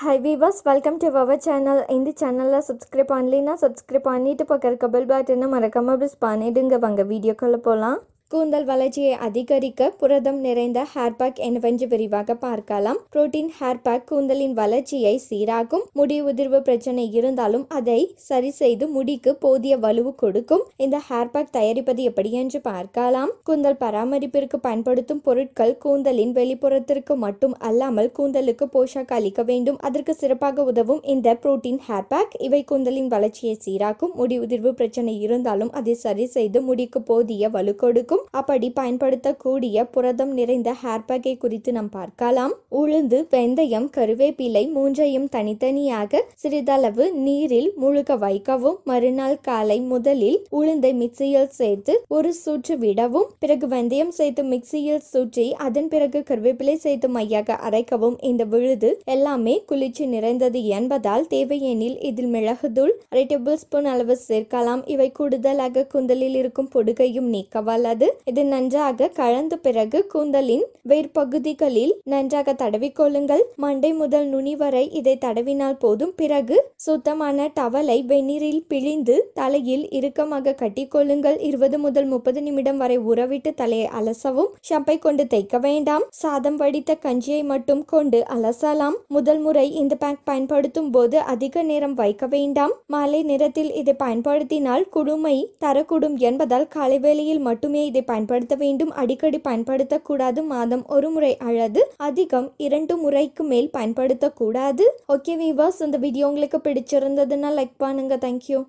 high weavers welcome to our channel இந்த சேனலில் subscribe பண்ணலைன்னா சப்ஸ்கிரைப் பண்ணிட்டு பார்க்குற இருக்க பெல் பட்டனை மறக்காமல் ப்ரெஸ் பண்ணிவிடுங்க வாங்க வீடியோக்குள்ளே போகலாம் கூந்தல் வளர்ச்சியை அதிகரிக்க புரதம் நிறைந்த ஹேர் பேக் என்னவென்று விரிவாக பார்க்கலாம் புரோட்டீன் ஹேர் பேக் கூந்தலின் வளர்ச்சியை சீராகும் முடி உதிர்வு பிரச்சனை இருந்தாலும் அதை சரி செய்து முடிக்கு போதிய வலுவு கொடுக்கும் இந்த ஹேர் பேக் தயாரிப்பது எப்படி என்று பார்க்கலாம் கூந்தல் பராமரிப்பிற்கு பயன்படுத்தும் பொருட்கள் கூந்தலின் வெளிப்புறத்திற்கு மட்டும் அல்லாமல் கூந்தலுக்கு போஷாக் அளிக்க வேண்டும் அதற்கு சிறப்பாக உதவும் இந்த புரோட்டீன் ஹேர் பேக் இவை கூந்தலின் வளர்ச்சியை சீராக்கும் முடி உதிர்வு பிரச்சனை இருந்தாலும் அதை சரி செய்து முடிக்கு போதிய வலு கொடுக்கும் இருக்கும் அப்படி பயன்படுத்தக்கூடிய புரதம் நிறைந்த ஹேர் பேக்கை குறித்து நாம் பார்க்கலாம் உளுந்து வெந்தயம் கருவேப்பிலை மூன்றையும் தனித்தனியாக சிறிதளவு நீரில் முழுக வைக்கவும் மறுநாள் காலை முதலில் உளுந்தை மிக்சியில் சேர்த்து ஒரு சுற்று விடவும் பிறகு வெந்தயம் சேர்த்து மிக்சியில் சுற்றி அதன் பிறகு கருவேப்பிலை சேர்த்து மையாக அரைக்கவும் இந்த விழுது எல்லாமே குளிர்ச்சி நிறைந்தது என்பதால் தேவையெனில் இதில் மிளகுதூள் அரை டேபிள் ஸ்பூன் அளவு சேர்க்கலாம் இவை கூடுதலாக குந்தலில் இருக்கும் பொடுகையும் நீக்கவல்லது கூடாது இது நன்றாக கலந்த பிறகு கூந்தலின் வேர்பகுதிகளில் நன்றாக தடவிக்கொள்ளுங்கள் மண்டை முதல் நுனி வரை இதை தடவினால் போதும் பிறகு சுத்தமான டவலை வெந்நீரில் பிழிந்து தலையில் இறுக்கமாக கட்டிக்கொள்ளுங்கள் இருபது முதல் முப்பது நிமிடம் வரை உறவிட்டு தலையை அலசவும் ஷம்பை கொண்டு தைக்க வேண்டாம் சாதம் வடித்த கஞ்சியை மட்டும் கொண்டு அலசலாம் முதல் முறை இந்த பேக் பயன்படுத்தும் போது அதிக நேரம் வைக்க வேண்டாம் மாலை நேரத்தில் இதை பயன்படுத்தினால் குடுமை தரக்கூடும் என்பதால் காலை வேளையில் மட்டுமே இதை இதை பயன்படுத்த வேண்டும் அடிக்கடி பயன்படுத்தக்கூடாது மாதம் ஒரு முறை அல்லது அதிகம் இரண்டு முறைக்கு மேல் பயன்படுத்தக்கூடாது ஓகே வீவர்ஸ் இந்த வீடியோ உங்களுக்கு பிடிச்சிருந்ததுன்னா லைக் பண்ணுங்க தேங்க்யூ